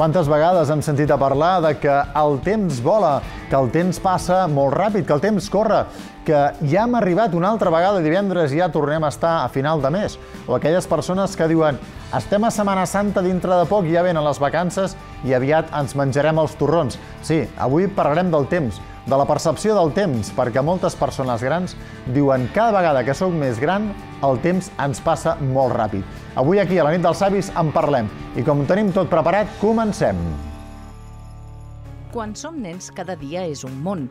Quantes vegades hem sentit a parlar de que el temps vola, que el temps passa molt ràpid, que el temps corre, que ja hem arribat una altra vegada divendres i ja tornem a estar a final de mes. O aquelles persones que diuen estem a Setmana Santa dintre de poc, ja venen les vacances i aviat ens menjarem els torrons. Sí, avui parlarem del temps, de la percepció del temps, perquè moltes persones grans diuen cada vegada que sóc més gran, el temps ens passa molt ràpid. Avui aquí, a la nit dels savis, en parlem. I com tenim tot preparat, comencem. Quan som nens, cada dia és un món.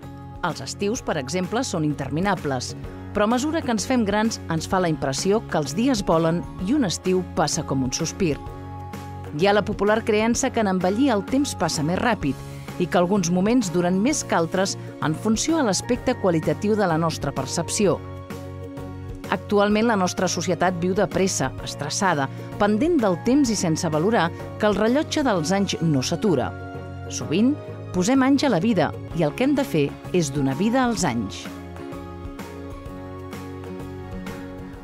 Els estius, per exemple, són interminables. Però a mesura que ens fem grans, ens fa la impressió que els dies volen i un estiu passa com un sospir. Hi ha la popular creença que en envellir el temps passa més ràpid – i que alguns moments duren més que altres en funció a l'aspecte qualitatiu de la nostra percepció. Actualment la nostra societat viu de pressa, estressada, pendent del temps i sense valorar que el rellotge dels anys no s'atura. Sovint, posem anys a la vida i el que hem de fer és donar vida als anys.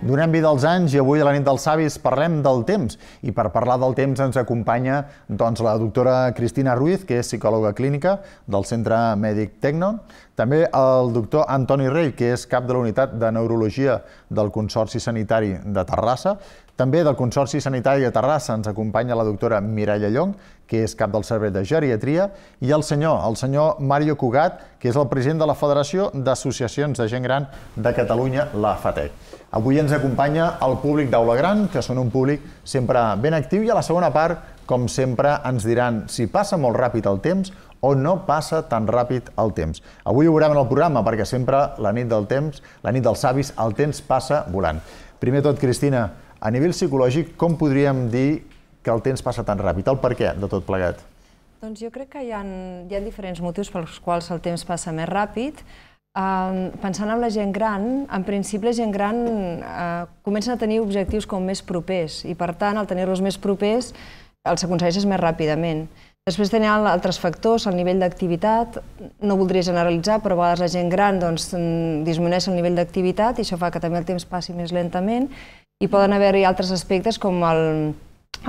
Donem vida als anys i avui a la nit dels savis parlem del temps. I per parlar del temps ens acompanya doncs, la doctora Cristina Ruiz, que és psicòloga clínica del Centre Mèdic Tecno. També el doctor Antoni Rey, que és cap de la unitat de neurologia del Consorci Sanitari de Terrassa. També del Consorci Sanitari de Terrassa ens acompanya la doctora Mireia Llong, que és cap del Servei de Geriatria, i el senyor, el senyor Mario Cugat, que és el president de la Federació d'Associacions de Gent Gran de Catalunya, la FATEC. Avui ens acompanya el públic d'Aula Gran, que són un públic sempre ben actiu, i a la segona part, com sempre, ens diran si passa molt ràpid el temps o no passa tan ràpid el temps. Avui ho veurem en el programa, perquè sempre la nit del temps, la nit dels savis, el temps passa volant. Primer tot, Cristina, a nivell psicològic, com podríem dir que el temps passa tan ràpid? El per què de tot plegat? Doncs jo crec que hi ha, hi ha diferents motius pels quals el temps passa més ràpid pensant en la gent gran, en principi la gent gran eh, comença a tenir objectius com més propers i, per tant, al tenir-los més propers els aconsegueixes més ràpidament. Després tenen altres factors, el nivell d'activitat, no voldria generalitzar, però a vegades la gent gran doncs, mm, disminueix el nivell d'activitat i això fa que també el temps passi més lentament i poden haver-hi altres aspectes com el,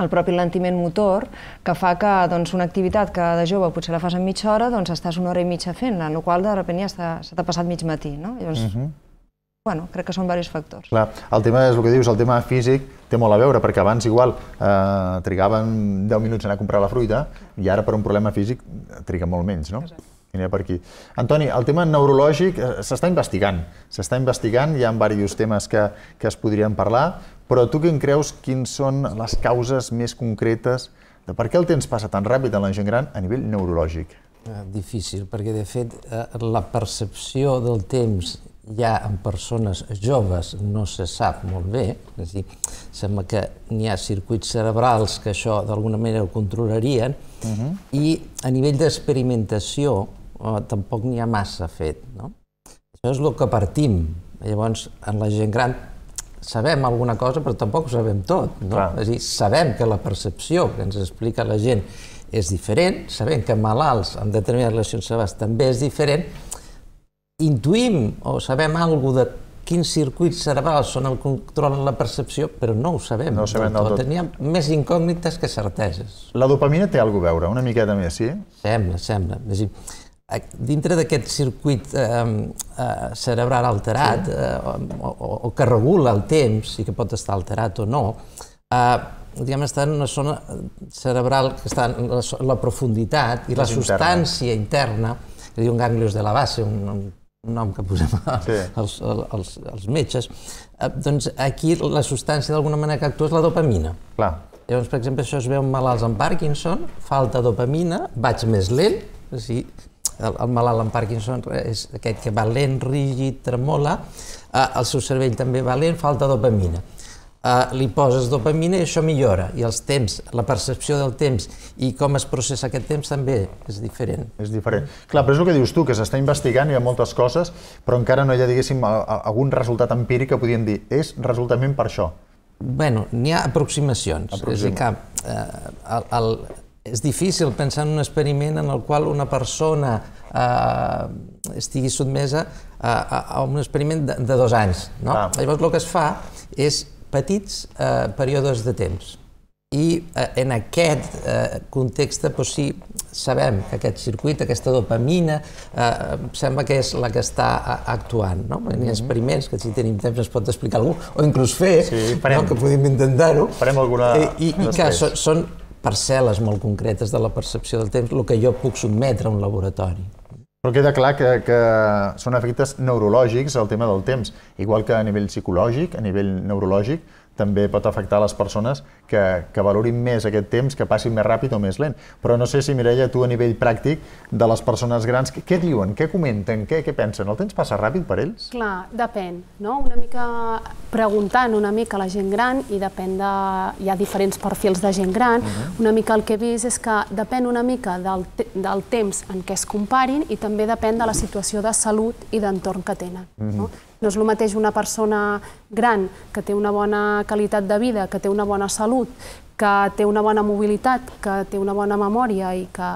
el propi lentiment motor, que fa que doncs, una activitat que de jove potser la fas en mitja hora, doncs estàs una hora i mitja fent-la, en la qual de sobte ja se t'ha passat mig matí. No? Llavors, uh mhm. -huh. bueno, crec que són diversos factors. Clar, el tema és el que dius, el tema físic té molt a veure, perquè abans igual eh, trigaven 10 minuts a anar a comprar la fruita i ara per un problema físic triga molt menys, no? Exacte anirà per aquí. Antoni, el tema neurològic eh, s'està investigant, s'està investigant, hi ha diversos temes que, que es podrien parlar, però tu quin creus quins són les causes més concretes de per què el temps passa tan ràpid en la gent gran a nivell neurològic? Eh, difícil, perquè de fet eh, la percepció del temps ja en persones joves no se sap molt bé, és a dir, sembla que n'hi ha circuits cerebrals que això d'alguna manera ho controlarien, uh mhm. -huh. i a nivell d'experimentació o oh, tampoc n'hi ha massa fet. No? Això és el que partim. Llavors, en la gent gran sabem alguna cosa, però tampoc ho sabem tot. No? Clar. És a dir, sabem que la percepció que ens explica la gent és diferent, sabem que malalts amb determinades relacions cerebrals també és diferent, intuïm o sabem alguna de quins circuits cerebrals són el que controlen la percepció, però no ho sabem. No ho sabem tot. tot. Teníem més incògnites que certeses. La dopamina té alguna cosa a veure, una miqueta més, sí? Sembla, sembla. És a dir, dintre d'aquest circuit eh, eh, cerebral alterat, sí. eh, o, o, o que regula el temps, i que pot estar alterat o no, eh, diguem, està en una zona cerebral que està en la, la profunditat i la, la substància interna, interna que diuen ganglios de la base, un, un nom que posem sí. als, als, als metges, eh, doncs aquí la substància d'alguna manera que actua és la dopamina. Clar. Llavors, per exemple, això es veu en malalts amb Parkinson, falta dopamina, vaig més lent, o sigui, el, el malalt amb Parkinson és aquest que va lent, rígid, tremola, eh, el seu cervell també va lent, falta dopamina. Eh, li poses dopamina i això millora, i els temps, la percepció del temps i com es processa aquest temps també és diferent. És diferent. Clar, però és el que dius tu, que s'està investigant, hi ha moltes coses, però encara no hi ha, diguéssim, algun resultat empíric que podien dir és resultament per això. Bueno, n'hi ha aproximacions. Aproxima. És a dir, que eh, el, el, és difícil pensar en un experiment en el qual una persona eh, estigui sotmesa a, a, a un experiment de, de dos anys. No? Ah. Llavors el que es fa és petits eh, períodes de temps. I eh, en aquest eh, context, doncs sí, sabem que aquest circuit, aquesta dopamina, eh, sembla que és la que està a, eh, actuant. No? Hi ha mhm. experiments que si tenim temps ens pot explicar algú, o inclús fer, sí, farem, no? que podem intentar-ho. Farem alguna... Eh, I, i, i que són, són parcel·les molt concretes de la percepció del temps, el que jo puc sotmetre a un laboratori. Però queda clar que, que són efectes neurològics el tema del temps, igual que a nivell psicològic, a nivell neurològic, també pot afectar les persones que, que valorin més aquest temps, que passin més ràpid o més lent. Però no sé si, Mireia, tu a nivell pràctic, de les persones grans, què, què diuen, què comenten, què, què pensen? El temps passa ràpid per ells? Clar, depèn, no? Una mica preguntant una mica a la gent gran, i depèn de... hi ha diferents perfils de gent gran, uh mhm. -huh. una mica el que he vist és que depèn una mica del, te del temps en què es comparin i també depèn de la situació de salut i d'entorn que tenen. Uh -huh. no? Mhm. no és el mateix una persona gran que té una bona qualitat de vida, que té una bona salut, salut, que té una bona mobilitat, que té una bona memòria i que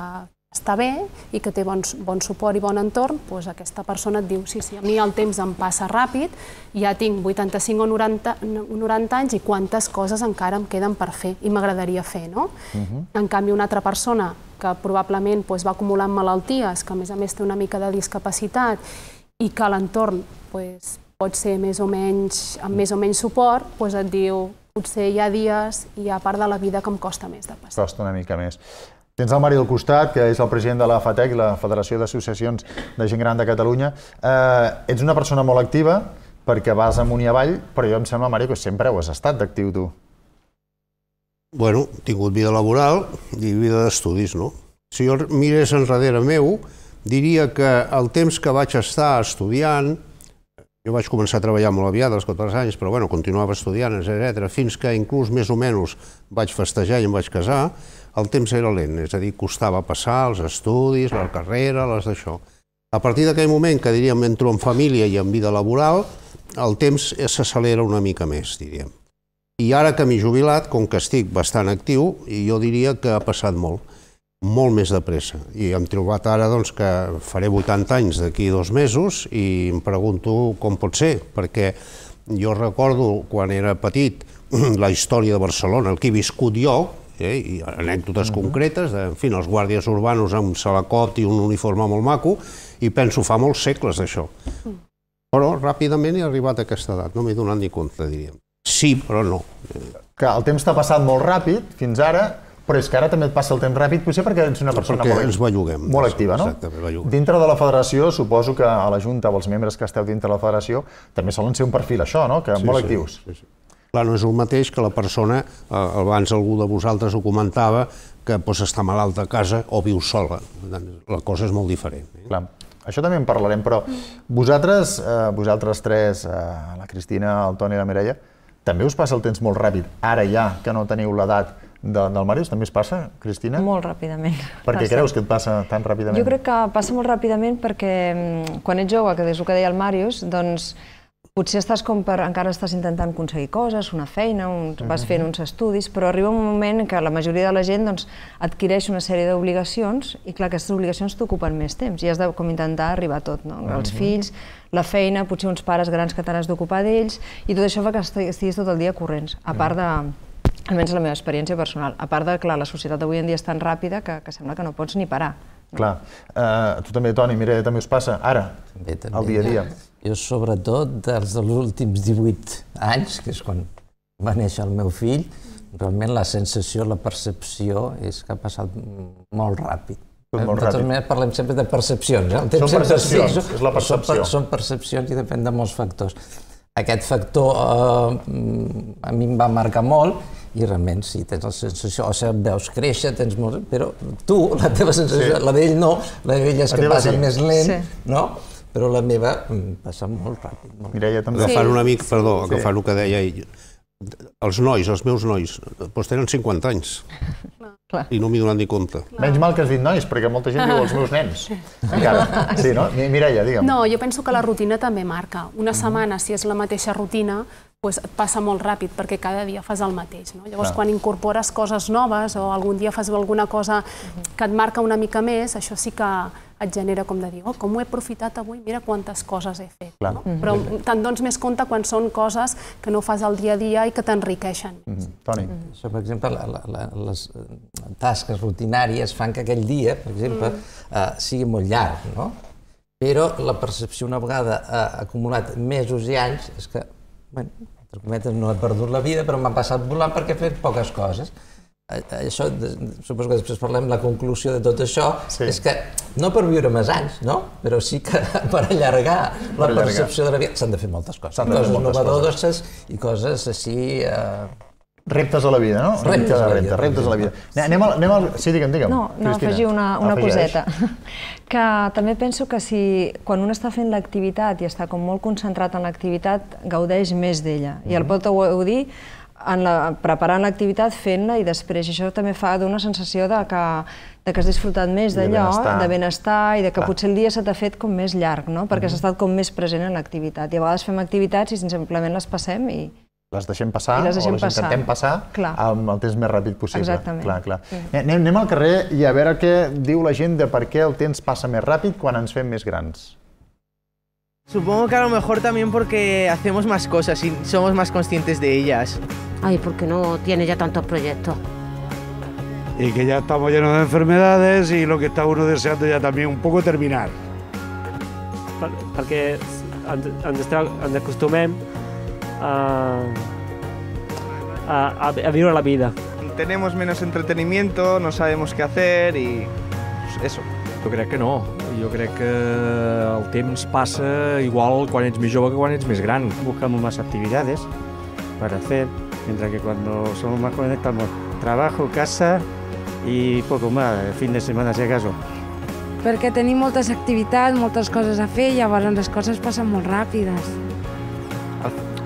està bé i que té bon, bon suport i bon entorn, doncs aquesta persona et diu, sí, sí, a mi el temps em passa ràpid, ja tinc 85 o 90, 90 anys i quantes coses encara em queden per fer i m'agradaria fer, no? Uh mhm. -huh. En canvi, una altra persona que probablement doncs, va acumulant malalties, que a més a més té una mica de discapacitat i que l'entorn doncs, pot ser més o menys, amb més o menys suport, doncs et diu, potser hi ha dies i hi ha part de la vida que em costa més de passar. Costa una mica més. Tens el Mari al costat, que és el president de la FATEC, la Federació d'Associacions de Gent Gran de Catalunya. Eh, ets una persona molt activa, perquè vas amunt i avall, però jo em sembla, Mari, que sempre ho has estat d'actiu, tu. Bueno, he tingut vida laboral i vida d'estudis, no? Si jo mirés enrere meu, diria que el temps que vaig estar estudiant, jo vaig començar a treballar molt aviat, als 14 anys, però bueno, continuava estudiant, etc fins que inclús més o menys vaig festejar i em vaig casar, el temps era lent, és a dir, costava passar els estudis, la carrera, les d'això. A partir d'aquell moment que diríem entro en família i en vida laboral, el temps s'accelera una mica més, diríem. I ara que m'he jubilat, com que estic bastant actiu, jo diria que ha passat molt molt més de pressa. I hem trobat ara doncs, que faré 80 anys d'aquí dos mesos i em pregunto com pot ser, perquè jo recordo quan era petit la història de Barcelona, el que he viscut jo, eh, i anècdotes uh -huh. concretes, de, en fi, els guàrdies urbanos amb salacot i un uniforme molt maco, i penso fa molts segles d'això. Mm. Però ràpidament he arribat a aquesta edat, no m'he donat ni compte, diríem. Sí, però no. Que el temps t'ha passat molt ràpid, fins ara, però és que ara també et passa el temps ràpid, potser perquè ets una doncs persona perquè molt, ens belluguem, molt activa, no? Exacte, belluguem. Dintre de la federació, suposo que a la Junta o els membres que esteu dintre de la federació també solen ser un perfil això, no? Que sí, molt sí, actius. Sí, sí. Clar, no és el mateix que la persona, eh, abans algú de vosaltres ho comentava, que pues, doncs, està malalt a casa o viu sola. La cosa és molt diferent. Eh? Clar. Això també en parlarem, però vosaltres, eh, vosaltres tres, eh, la Cristina, el Toni i la Mireia, també us passa el temps molt ràpid, ara ja, que no teniu l'edat de, del Màrius també es passa, Cristina? Molt ràpidament. Per què passa. creus que et passa tan ràpidament? Jo crec que passa molt ràpidament perquè mm, quan ets jove, que és el que deia el Màrius, doncs potser estàs com per... encara estàs intentant aconseguir coses, una feina, un, mhm. vas fent uns estudis, però arriba un moment que la majoria de la gent doncs, adquireix una sèrie d'obligacions i clar, aquestes obligacions t'ocupen més temps i has de com intentar arribar a tot, no? Mhm. Els uh -huh. fills, la feina, potser uns pares grans que t'has d'ocupar d'ells i tot això fa que estiguis tot el dia corrents, a part mhm. de almenys la meva experiència personal. A part de, clar, la societat d'avui en dia és tan ràpida que, que sembla que no pots ni parar. No? Clar. Uh, eh, a tu també, Toni, mira, també us passa ara, també, també. el dia a dia. Jo, sobretot, dels dels últims 18 anys, que és quan va néixer el meu fill, realment la sensació, la percepció és que ha passat molt ràpid. Eh, molt de totes maneres, parlem sempre de percepcions. Eh? són percepcions, és la percepció. Són, són percepcions i depèn de molts factors. Aquest factor eh, a mi em va marcar molt i realment sí, tens la sensació, o sigui, veus créixer, tens molt, però tu, la teva sensació, sí. la d'ell no, la d'ell és que passa sí. més lent, sí. no? però la meva mm, passa molt ràpid. Molt. Mireia, també. Agafant sí. amic, perdó, sí. agafant el que deia ell, els nois, els meus nois, doncs tenen 50 anys. Clar. I no m'hi donat ni compte. Clar. Menys mal que has dit nois, perquè molta gent diu els meus nens. Encara. Sí, no? Mireia, digue'm. No, jo penso que la rutina també marca. Una setmana, si és la mateixa rutina, doncs et passa molt ràpid perquè cada dia fas el mateix. No? Llavors, Clar. quan incorpores coses noves o algun dia fas alguna cosa uh -huh. que et marca una mica més, això sí que et genera com de dir, oh, com ho he aprofitat avui, mira quantes coses he fet. Clar. No? Uh mm-hmm. -huh. Però te'n dones més compte quan són coses que no fas al dia a dia i que t'enriqueixen. Uh mm-hmm. -huh. Toni. Mm-hmm. Això, per exemple, la, la, les eh, tasques rutinàries fan que aquell dia, per exemple, uh, sigui molt llarg, no? Però la percepció, una vegada ha eh, acumulat mesos i anys, és que bueno, cometes, no he perdut la vida, però m'ha passat volant perquè he fet poques coses. Això, suposo que després parlem, la conclusió de tot això sí. és que no per viure més anys, no? però sí que per allargar per la percepció allargar. de la vida s'han de fer moltes coses, coses innovadores i coses així... Eh, Reptes a la vida, no? Reptes, reptes a la vida, reptes a la vida. Anem al... Anem al... Sí, digue'm, digue'm. No, no Cristina. afegir una, una Afegeix. coseta. Que també penso que si, quan un està fent l'activitat i està com molt concentrat en l'activitat, gaudeix més d'ella. Mm -hmm. I el mm-hmm. pot gaudir en la, preparant l'activitat, fent-la i després. I això també fa d'una sensació de que, de que has disfrutat més d'allò, de, de benestar i de que Clar. potser el dia se t'ha fet com més llarg, no? perquè mm -hmm. has estat com més present en l'activitat. I a vegades fem activitats i simplement les passem i, les deixem passar les deixem o les passar. intentem passar clar. amb el temps més ràpid possible. Exactament. Clar, clar. Sí. Anem, anem al carrer i a veure què diu la gent de per què el temps passa més ràpid quan ens fem més grans. Supongo que a lo mejor también porque hacemos más cosas y somos más conscientes de ellas. Ay, porque no tiene ya tantos proyectos. Y que ya estamos llenos de enfermedades y lo que está uno deseando ya también un poco terminar. Per, perquè ens, ens, ens acostumem Eh, eh, a, a, a vivir la vida. Tenemos menos entretenimiento, no sabemos qué hacer y pues eso. Jo crec que no. Jo crec que el temps passa igual quan ets més jove que quan ets més gran. Buscamos más actividades para hacer, mientras que cuando somos más jóvenes estamos trabajo, casa y poco más, el fin de semana si acaso. Perquè tenim moltes activitats, moltes coses a fer, llavors les coses passen molt ràpides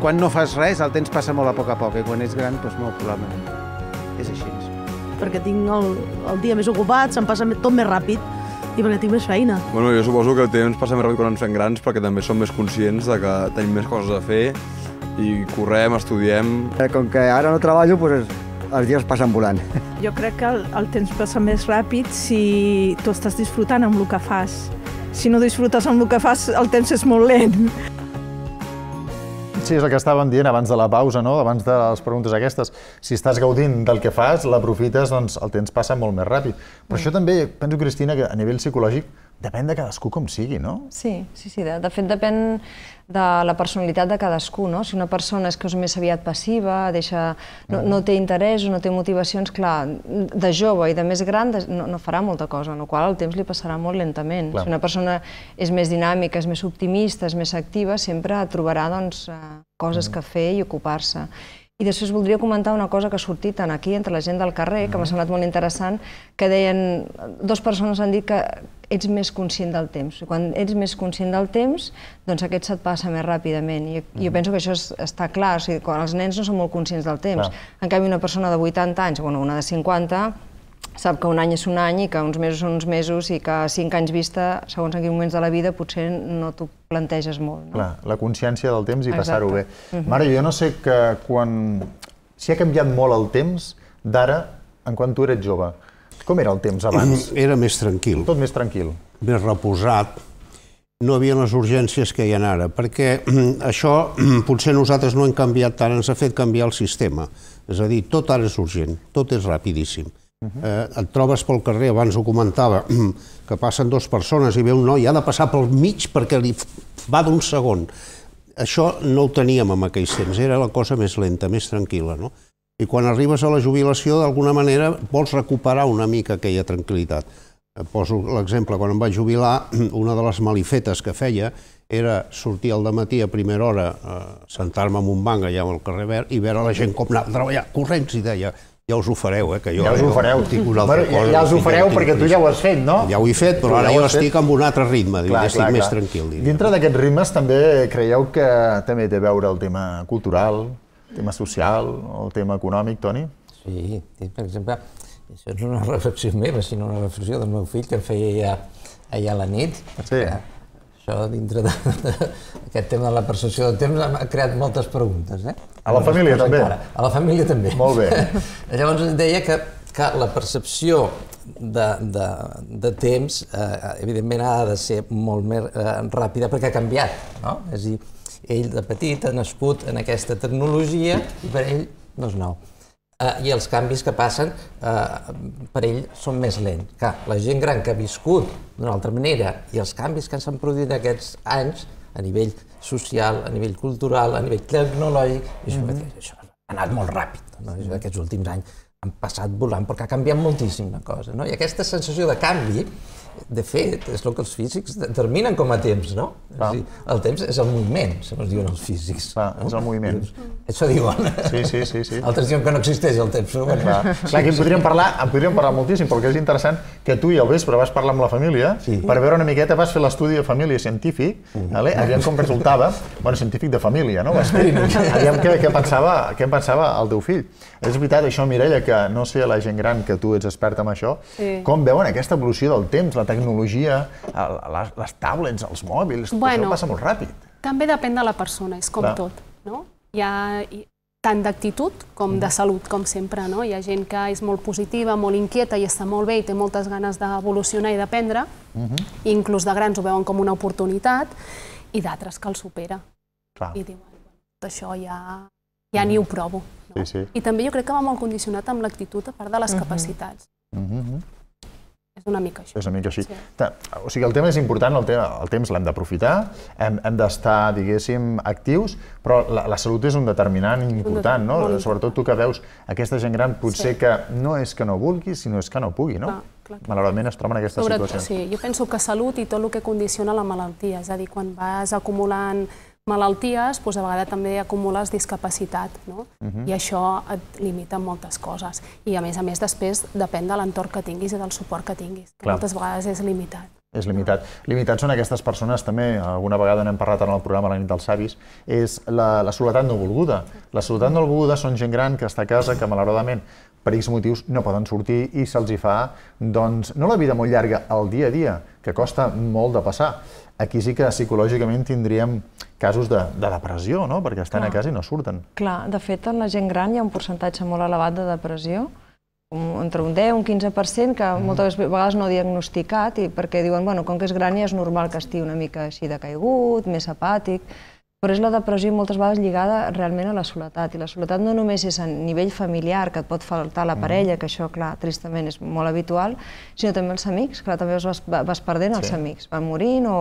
quan no fas res, el temps passa molt a poc a poc, i eh? quan ets gran, doncs molt probablement. És així. Perquè tinc el, el dia més ocupat, se'm passa tot més ràpid, i perquè tinc més feina. Bueno, jo suposo que el temps passa més ràpid quan ens fem grans, perquè també som més conscients de que tenim més coses a fer, i correm, estudiem... Eh, com que ara no treballo, doncs els dies passen volant. Jo crec que el, el temps passa més ràpid si tu estàs disfrutant amb el que fas. Si no disfrutes amb el que fas, el temps és molt lent. Sí, és el que estàvem dient abans de la pausa, no? abans de les preguntes aquestes. Si estàs gaudint del que fas, l'aprofites, doncs el temps passa molt més ràpid. Però mm. això també, penso, Cristina, que a nivell psicològic Depèn de cadascú com sigui, no? Sí, sí, sí. De, de fet, depèn de la personalitat de cadascú, no? Si una persona és que és més aviat passiva, deixa, no, mm. no té interès o no té motivacions, clar, de jove i de més gran de, no, no farà molta cosa, en la qual el temps li passarà molt lentament. Clar. Si una persona és més dinàmica, és més optimista, és més activa, sempre trobarà doncs, eh, coses mm. que fer i ocupar-se. I després voldria comentar una cosa que ha sortit aquí, entre la gent del carrer, que m'ha mm. semblat molt interessant, que deien, dos persones han dit que ets més conscient del temps. quan ets més conscient del temps, doncs aquest se't passa més ràpidament. I jo mm-hmm. penso que això està clar, quan els nens no són molt conscients del temps. En canvi, una persona de 80 anys, bueno, una de 50, sap que un any és un any i que uns mesos són uns mesos i que cinc anys vista, segons en quins moments de la vida, potser no t'ho planteges molt. No? Clar, la consciència del temps i passar-ho bé. Uh mhm. -huh. Mare, jo no sé que quan... si ha canviat molt el temps d'ara en quan tu eres jove. Com era el temps abans? Era més tranquil. Tot més tranquil. Més reposat. No hi havia les urgències que hi ha ara, perquè això potser nosaltres no hem canviat tant, ens ha fet canviar el sistema. És a dir, tot ara és urgent, tot és rapidíssim eh, Et trobes pel carrer, abans ho comentava, que passen dues persones i ve un noi, ha de passar pel mig perquè li va d'un segon. Això no ho teníem en aquells temps, era la cosa més lenta, més tranquil·la. No? I quan arribes a la jubilació, d'alguna manera, vols recuperar una mica aquella tranquil·litat. Eh, poso l'exemple, quan em vaig jubilar, una de les malifetes que feia era sortir al matí a primera hora, eh, sentar-me en un banc allà al carrer Verd i veure la gent com anava a treballar, corrents, i deia, ja us ho fareu, eh? Que jo, ja us ho fareu. tinc una altra bueno, cosa, ja, ja us ho fareu perquè tu ja ho has fet, no? Ja ho he fet, però tu ara ja jo estic amb un altre ritme, clar, estic clar, més tranquil. Diria. Dintre d'aquests ritmes també creieu que també té a veure el tema cultural, el tema social, el tema econòmic, Toni? Sí, per exemple, això és una reflexió meva, sinó una reflexió del meu fill que feia allà, a la nit. Sí. Ah, això, dintre d'aquest tema de la percepció del temps, ha creat moltes preguntes. Eh? A la família també? Encara. A la família també. Molt bé. Llavors deia que, que la percepció de, de, de temps, eh, evidentment, ha de ser molt més eh, ràpida perquè ha canviat. No? És a dir, ell de petit ha nascut en aquesta tecnologia i per ell no és nou eh, i els canvis que passen eh, per ell són més lents. Clar, la gent gran que ha viscut d'una altra manera i els canvis que s'han produït aquests anys a nivell social, a nivell cultural, a nivell tecnològic, i això, mm -hmm. això ha anat molt ràpid. No? Mm. aquests últims anys han passat volant perquè ha canviat moltíssim la cosa. No? I aquesta sensació de canvi de fet, és el que els físics determinen com a temps, no? Ah. És dir, el temps és el moviment, segons diuen els físics. Ah, no? és el eh? moviment. Això diuen. Sí, sí, sí. sí. Altres diuen que no existeix el temps. No? Clar. Sí, Clar, aquí en podríem, parlar, en podríem parlar moltíssim, perquè és interessant que tu i el vespre vas parlar amb la família sí. per veure una miqueta, vas fer l'estudi de família científic, mm. vale? aviam com resultava, bueno, científic de família, no? Vas fer, aviam què, què, pensava, què pensava el teu fill. És veritat, això, Mireia, que no sé la gent gran que tu ets experta en això, sí. com veuen aquesta evolució del temps, la la tecnologia, les, les tablets, els mòbils, bueno, això passa molt ràpid. També depèn de la persona, és com Clar. tot. No? Hi ha tant d'actitud com de mm. salut, com sempre. No? Hi ha gent que és molt positiva, molt inquieta i està molt bé i té moltes ganes d'evolucionar i d'aprendre, uh mm-hmm. -huh. inclús de grans ho veuen com una oportunitat, i d'altres que el supera. Clar. I diuen, tot això ja, ja ni mm. ho provo. No? Sí, sí. I també jo crec que va molt condicionat amb l'actitud, a part de les uh mm-hmm. -huh. capacitats. Uh mm-hmm. -huh. És una mica així. És una mica així. Sí. O sigui, el tema és important, el, tema, el temps l'hem d'aprofitar, hem, hem d'estar, diguéssim, actius, però la, la salut és un determinant important, no? Sobretot tu que veus aquesta gent gran, potser sí. que no és que no vulgui, sinó és que no pugui, no? Clar, clar, clar. Malauradament es troben en aquesta Sobretot, situació. Sí, jo penso que salut i tot el que condiciona la malaltia, és a dir, quan vas acumulant malalties, doncs a vegades també acumules discapacitat, no? Uh mhm. -huh. I això et limita moltes coses. I a més a més després depèn de l'entorn que tinguis i del suport que tinguis, que Clar. moltes vegades és limitat. És limitat. Limitats són aquestes persones, també, alguna vegada n'hem parlat en el programa La nit dels savis, és la, la soledat no volguda. La soledat no volguda són gent gran que està a casa, que malauradament per X motius no poden sortir i se'ls hi fa, doncs, no la vida molt llarga, al dia a dia, que costa molt de passar, aquí sí que psicològicament tindríem casos de, de depressió, no? perquè estan Clar. a casa i no surten. Clar, de fet, en la gent gran hi ha un percentatge molt elevat de depressió, entre un 10 i un 15%, que mm. moltes vegades no diagnosticat, i perquè diuen, bueno, com que és gran ja és normal que estigui una mica així de caigut, més apàtic, però és la depressió moltes vegades lligada realment a la soledat, i la soledat no només és a nivell familiar, que et pot faltar la mm. parella, que això, clar, tristament és molt habitual, sinó també els amics, clar, també els vas, vas perdent els sí. amics, van morint o,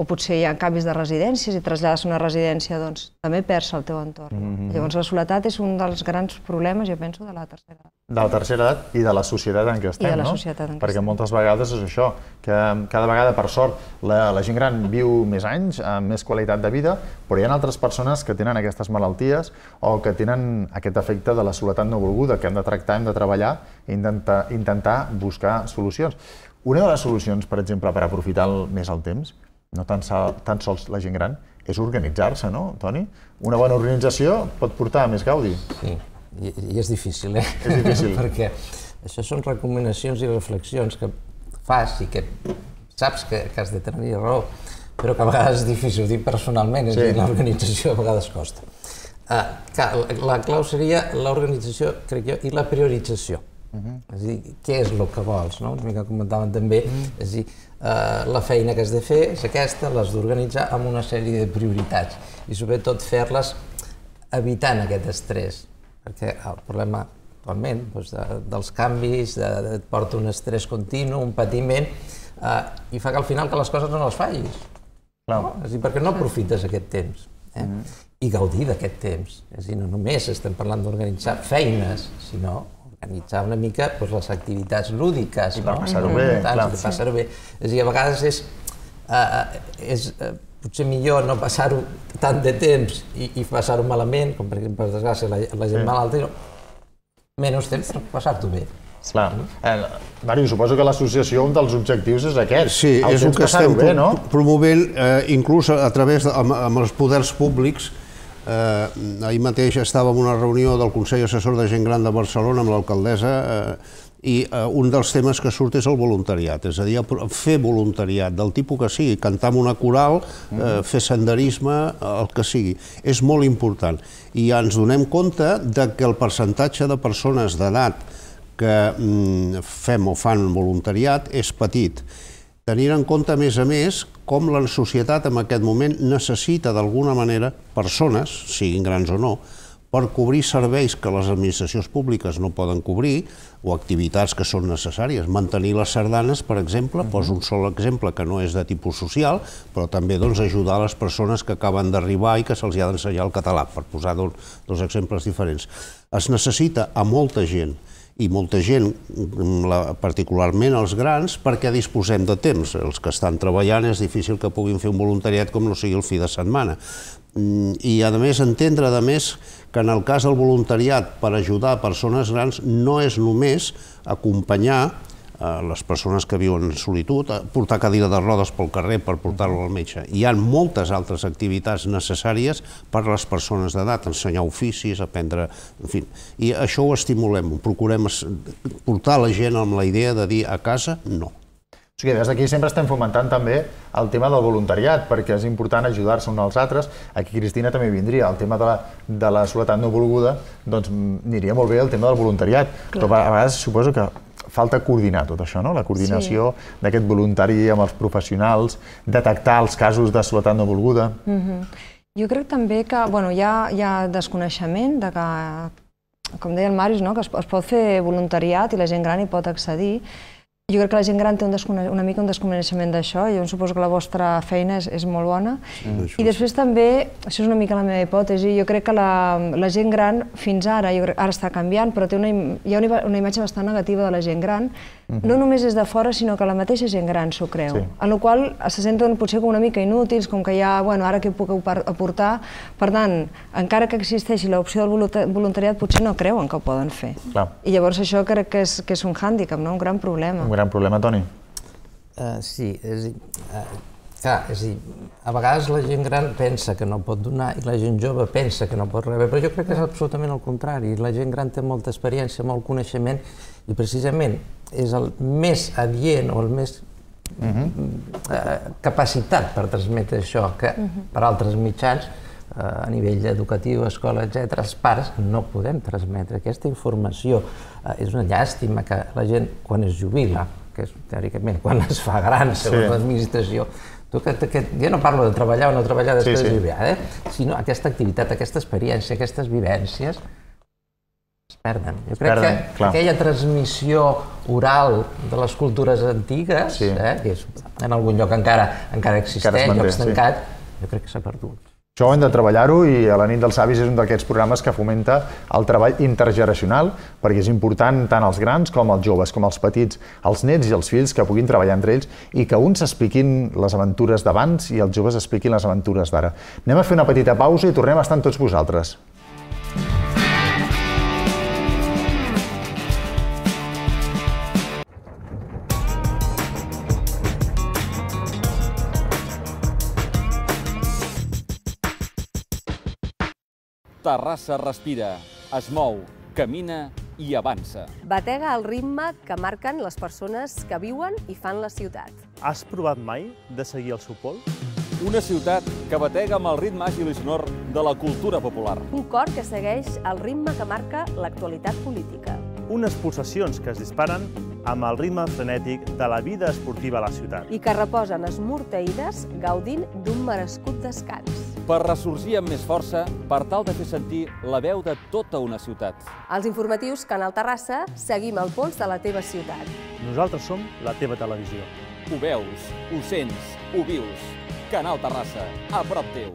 o potser hi ha canvis de residències i trasllades a una residència, doncs també perds el teu entorn. Mm -hmm. Llavors la soledat és un dels grans problemes, jo penso, de la tercera edat. De la tercera edat i de la societat en què estem, I de la no? societat en què Perquè estem. moltes vegades és això, que cada vegada, per sort, la, la gent gran viu més anys, eh, amb més qualitat de vida, però hi ha altres persones que tenen aquestes malalties o que tenen aquest efecte de la soledat no volguda, que hem de tractar, hem de treballar i intentar, intentar buscar solucions. Una de les solucions, per exemple, per aprofitar el, més el temps, no tan, tan sols la gent gran, és organitzar-se, no, Toni? Una bona organització pot portar a més gaudi. Sí, i, i és difícil, eh? És difícil. Perquè això són recomanacions i reflexions que fas i que saps que, que has de tenir raó, però que a vegades és difícil dir personalment, és sí. dir, l'organització a vegades costa. Uh, ah, que la, la clau seria l'organització, crec jo, i la priorització. Uh mhm. -huh. És a dir, què és el que vols, no? Una mica comentàvem també, uh mhm. -huh. és a dir, Eh, la feina que has de fer és aquesta, l'has d'organitzar amb una sèrie de prioritats i sobretot fer-les evitant aquest estrès, perquè el problema actualment doncs de, dels canvis, de, de, et porta un estrès continu, un patiment, eh, i fa que al final que les coses no les fallis. Clar. No? És a dir, perquè no aprofites aquest temps. Eh? Mm -hmm. I gaudir d'aquest temps. És a dir, no només estem parlant d'organitzar feines, sinó organitzar una mica doncs, les activitats lúdiques. I per no? passar-ho bé, clar. I passar bé. És a dir, a vegades és, eh, eh és uh, potser millor no passar-ho tant de temps i, i passar-ho malament, com per exemple, per desgràcia, la, la gent sí. malalta, no, menys temps per passar-t'ho bé. Clar. Eh, Mario, suposo que l'associació, un dels objectius és aquest. Sí, el és el que estem bé, no? promovent, eh, inclús a través, de, amb, amb els poders públics, Eh, ahir mateix estava en una reunió del Consell Assessor de Gent Gran de Barcelona amb l'alcaldessa eh, i eh, un dels temes que surt és el voluntariat, és a dir, fer voluntariat del tipus que sigui, cantar en una coral, eh, mm. fer senderisme, el que sigui, és molt important. I ens donem compte de que el percentatge de persones d'edat que mm, fem o fan voluntariat és petit tenint en compte, a més a més, com la societat en aquest moment necessita d'alguna manera persones, siguin grans o no, per cobrir serveis que les administracions públiques no poden cobrir o activitats que són necessàries. Mantenir les sardanes, per exemple, uh -huh. poso un sol exemple que no és de tipus social, però també doncs, ajudar les persones que acaben d'arribar i que se'ls ha d'ensenyar el català, per posar dos, dos exemples diferents. Es necessita a molta gent i molta gent, particularment els grans, perquè disposem de temps. Els que estan treballant és difícil que puguin fer un voluntariat com no sigui el fi de setmana. Mm, I, a més, entendre, a més, que en el cas del voluntariat per ajudar persones grans no és només acompanyar Eh, les persones que viuen en solitud, eh, portar cadira de rodes pel carrer per portar-lo al metge. Hi ha moltes altres activitats necessàries per a les persones d'edat, ensenyar oficis, aprendre... En fi, i això ho estimulem, procurem portar la gent amb la idea de dir a casa no. O sigui, des d'aquí sempre estem fomentant també el tema del voluntariat, perquè és important ajudar-se uns als altres. Aquí Cristina també vindria. El tema de la, de la soledat no volguda, doncs mm, aniria molt bé el tema del voluntariat. Clar. Però a vegades suposo que falta coordinar tot això, no? la coordinació sí. d'aquest voluntari amb els professionals, detectar els casos de soledat no volguda. Mm -hmm. Jo crec també que bueno, hi, ha, hi ha desconeixement de que, com deia el Màrius, no? que es, es pot fer voluntariat i la gent gran hi pot accedir, jo crec que la gent gran té un una mica un desconeixement d'això, jo suposo que la vostra feina és, molt bona. I després també, això és una mica la meva hipòtesi, jo crec que la, la gent gran fins ara, ara està canviant, però té una, hi ha una imatge bastant negativa de la gent gran, Mhm. No només és de fora, sinó que la mateixa gent gran s'ho creu. Sí. En la qual se senten potser com una mica inútils, com que ja, bueno, ara què puc aportar? Per tant, encara que existeixi l'opció del voluntariat, potser no creuen que ho poden fer. Clar. I llavors això crec que és, que és un hàndicap, no? un gran problema. Un gran problema, Toni. Uh, sí, és uh, clar, és a dir, a vegades la gent gran pensa que no pot donar i la gent jove pensa que no pot rebre, però jo crec que és absolutament el contrari. La gent gran té molta experiència, molt coneixement i precisament és el més adient o el més uh mhm. -huh. eh, capacitat per transmetre això que uh mhm. -huh. per altres mitjans eh, a nivell educatiu, escola, etc. els pares no podem transmetre aquesta informació. Eh, és una llàstima que la gent, quan es jubila, que és teòricament quan es fa gran segons sí. l'administració, tu que, que, jo no parlo de treballar o no treballar després sí, sí. de jubilar, eh? sinó aquesta activitat, aquesta experiència, aquestes vivències, es perden. Jo crec perden, que clar. aquella transmissió oral de les cultures antigues, sí. eh, que és, en algun lloc encara, encara existeix, encara manté, llocs tancats, sí. jo crec que s'ha perdut. Això hem de treballar-ho i a la nit dels avis és un d'aquests programes que fomenta el treball intergeneracional perquè és important tant els grans com els joves, com els petits, els nets i els fills que puguin treballar entre ells i que uns expliquin les aventures d'abans i els joves expliquin les aventures d'ara. Anem a fer una petita pausa i tornem a estar amb tots vosaltres. Terrassa respira, es mou, camina i avança. Batega el ritme que marquen les persones que viuen i fan la ciutat. Has provat mai de seguir el seu pol? Una ciutat que batega amb el ritme àgil i sonor de la cultura popular. Un cor que segueix el ritme que marca l'actualitat política. Unes pulsacions que es disparen amb el ritme frenètic de la vida esportiva a la ciutat. I que reposen esmorteïdes gaudint d'un merescut descans per ressorgir amb més força per tal de fer sentir la veu de tota una ciutat. Els informatius Canal Terrassa seguim el pols de la teva ciutat. Nosaltres som la teva televisió. Ho veus, ho sents, ho vius. Canal Terrassa, a prop teu.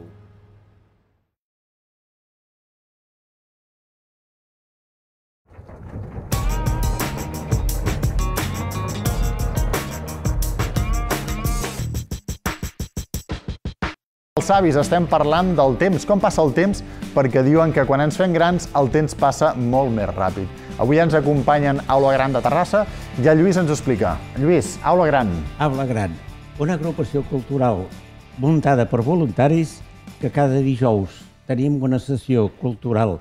Els savis estem parlant del temps, com passa el temps, perquè diuen que quan ens fem grans el temps passa molt més ràpid. Avui ens acompanyen Aula Gran de Terrassa i el Lluís ens ho explica. Lluís, Aula Gran. Aula Gran, una agrupació cultural muntada per voluntaris que cada dijous tenim una sessió cultural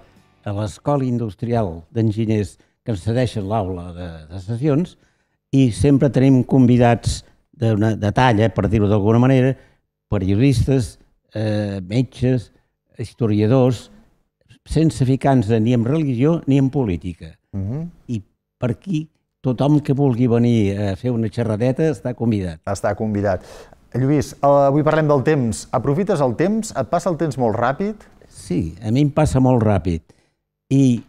a l'Escola Industrial d'Enginyers que ens cedeixen l'aula de, de sessions i sempre tenim convidats de, de talla, per dir-ho d'alguna manera, periodistes, eh, metges, historiadors, sense ficar-nos ni en religió ni en política. Uh mhm. -huh. I per aquí tothom que vulgui venir a fer una xerradeta està convidat. Està convidat. Lluís, eh, avui parlem del temps. Aprofites el temps? Et passa el temps molt ràpid? Sí, a mi em passa molt ràpid. I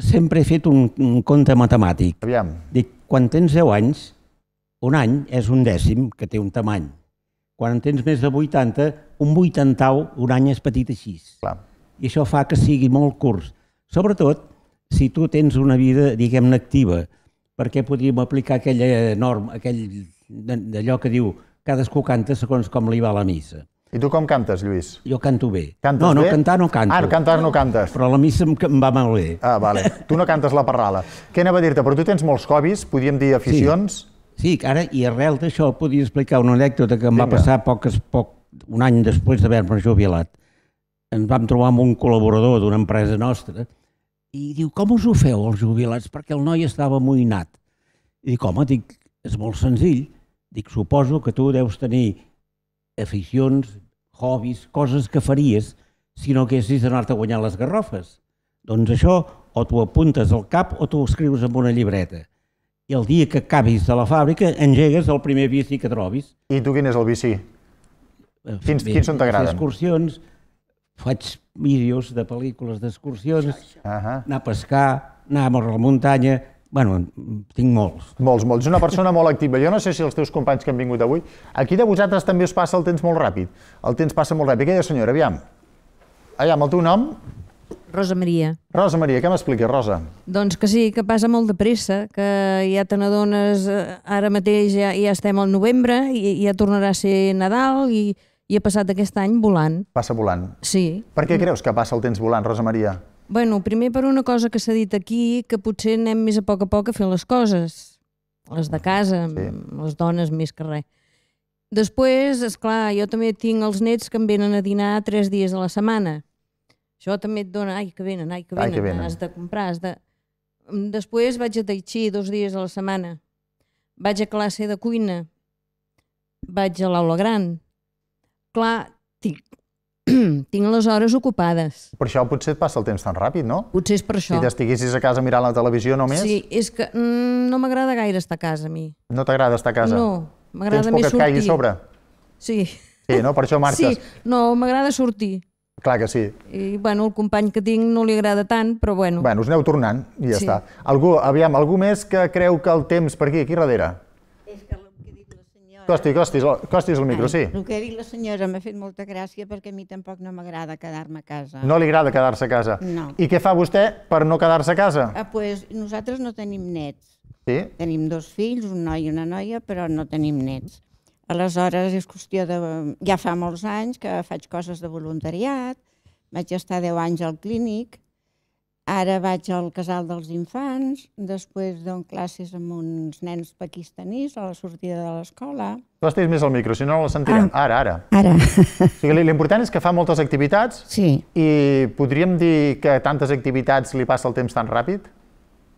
sempre he fet un, un compte matemàtic. Aviam. Dic, quan tens 10 anys, un any és un dècim que té un tamany. Quan en tens més de 80, un 80 un any és petit així. Clar. I això fa que sigui molt curs. Sobretot si tu tens una vida, diguem-ne, activa, perquè podríem aplicar aquella norma, aquell d'allò que diu cadascú canta segons com li va la missa. I tu com cantes, Lluís? Jo canto bé. Cantes no, no, bé? cantar no canto. Ah, cantar no cantes. Però la missa em, em va molt bé. Ah, vale. Tu no cantes la parrala. Què anava a dir-te? Però tu tens molts hobbies, podríem dir aficions. Sí. Sí, ara, i arrel d'això podria explicar una anècdota que em Vinga. va passar poc, poc, un any després d'haver-me jubilat. Ens vam trobar amb un col·laborador d'una empresa nostra i diu, com us ho feu, els jubilats? Perquè el noi estava amoïnat. I dic, home, dic, és molt senzill. Dic, suposo que tu deus tenir aficions, hobbies, coses que faries si no haguessis d'anar-te a guanyar les garrofes. Doncs això o t'ho apuntes al cap o t'ho escrius en una llibreta i el dia que acabis de la fàbrica engegues el primer bici que trobis. I tu quin és el bici? Eh, quins, Bé, quins on t'agraden? excursions, faig vídeos de pel·lícules d'excursions, anar a pescar, anar a la muntanya... Bueno, tinc molts. Molts, molts. Una persona molt activa. Jo no sé si els teus companys que han vingut avui... Aquí de vosaltres també us passa el temps molt ràpid. El temps passa molt ràpid. Aquella senyora, aviam. Aviam, el teu nom? Rosa Maria. Rosa Maria, què m'expliques, Rosa? Doncs que sí, que passa molt de pressa, que ja te n'adones, eh, ara mateix ja, ja estem al novembre, i ja tornarà a ser Nadal i, i ha passat aquest any volant. Passa volant? Sí. Per què creus que passa el temps volant, Rosa Maria? Bueno, primer per una cosa que s'ha dit aquí, que potser anem més a poc a poc a fer les coses, les de casa, sí. les dones més que res. Després, és clar, jo també tinc els nets que em venen a dinar tres dies a la setmana això també et dona, ai, que venen, ai, que venen, ai, que venen. has de comprar, has de... Mm, després vaig a Tai Chi dos dies a la setmana, vaig a classe de cuina, vaig a l'aula gran. Clar, tinc, tinc les hores ocupades. Per això potser et passa el temps tan ràpid, no? Potser és per això. Si t'estiguessis a casa mirant la televisió només... Sí, és que mm, no m'agrada gaire estar a casa, a mi. No t'agrada estar a casa? No, m'agrada més sortir. Tens por que et caigui sobre? Sí. Sí, no? Per això marxes. Sí, no, m'agrada sortir. Clar que sí. I, bueno, el company que tinc no li agrada tant, però bueno. Bueno, us aneu tornant i ja sí. està. Algú, aviam, algú més que creu que el temps per aquí, aquí darrere? És que el que diu la senyora... Costi, costi, costi el micro, Ai, sí. El que ha dit la senyora m'ha fet molta gràcia perquè a mi tampoc no m'agrada quedar-me a casa. No li agrada quedar-se a casa? No. I què fa vostè per no quedar-se a casa? Ah, pues, nosaltres no tenim nets. Sí? Tenim dos fills, un noi i una noia, però no tenim nets. Aleshores, és qüestió de... Ja fa molts anys que faig coses de voluntariat, vaig estar 10 anys al clínic, ara vaig al casal dels infants, després dono classes amb uns nens paquistanis a la sortida de l'escola. L'estàs més al micro, si no la sentirem. Ah, ara, ara. Ara. O sigui, l'important és que fa moltes activitats sí. i podríem dir que tantes activitats li passa el temps tan ràpid?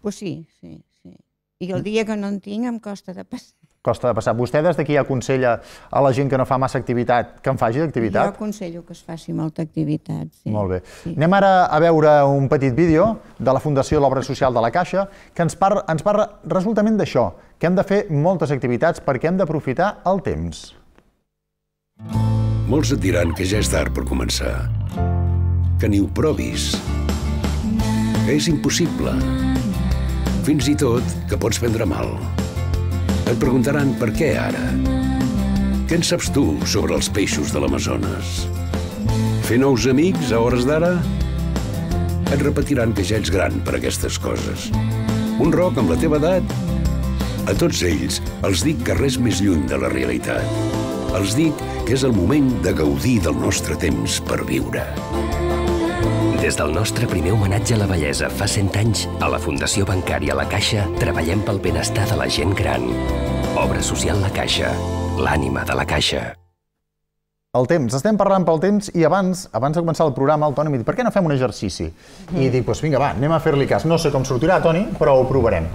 Pues sí, sí, sí. I el dia que no en tinc em costa de passar costa de passar. Vostè des d'aquí aconsella a la gent que no fa massa activitat que en faci d'activitat? Jo aconsello que es faci molta activitat, sí. Molt bé. Sí. Anem ara a veure un petit vídeo de la Fundació L'Obra Social de la Caixa que ens parla, ens parla resultament d'això, que hem de fer moltes activitats perquè hem d'aprofitar el temps. Molts et diran que ja és tard per començar, que ni ho provis, que és impossible, fins i tot que pots prendre mal. Et preguntaran per què ara. Què en saps tu sobre els peixos de l'Amazones? Fer nous amics a hores d'ara? Et repetiran que ja ets gran per aquestes coses. Un roc amb la teva edat? A tots ells els dic que res més lluny de la realitat. Els dic que és el moment de gaudir del nostre temps per viure. Des del nostre primer homenatge a la bellesa fa 100 anys, a la Fundació Bancària La Caixa treballem pel benestar de la gent gran. Obra social La Caixa, l'ànima de La Caixa. El temps. Estem parlant pel temps i abans abans de començar el programa el Toni em diu per què no fem un exercici? I dic, doncs vinga, va, anem a fer-li cas. No sé com sortirà, Toni, però ho provarem.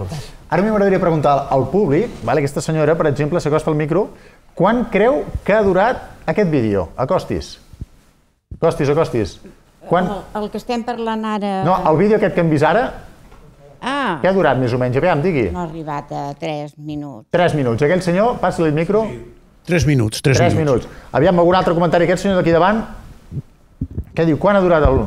Ara m'agradaria preguntar al públic, vale, aquesta senyora, per exemple, s'acosta al micro, quan creu que ha durat aquest vídeo? Acostis. Acostis, acostis. Quan... El, el que estem parlant ara... No, el vídeo aquest que hem vist ara, Ah. Què ha durat més o menys? Aviam, digui. No ha arribat a 3 minuts. 3 minuts. Aquell senyor, passa-li el micro. 3 minuts, 3, 3 minuts. minuts. Aviam, algun altre comentari aquest senyor d'aquí davant? Què diu? Quan ha durat el...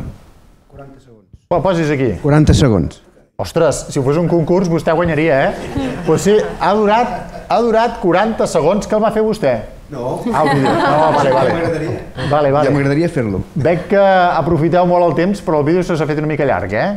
40 segons. Oh, posis aquí. 40 segons. Ostres, si fos un concurs vostè guanyaria, eh? Doncs pues sí, ha durat, ha durat 40 segons. que el va fer vostè? No. Ah, no, vale, vale. Ja vale, vale. Ja m'agradaria fer-lo. Veig que aprofiteu molt el temps, però el vídeo s'ha ha fet una mica llarg, eh?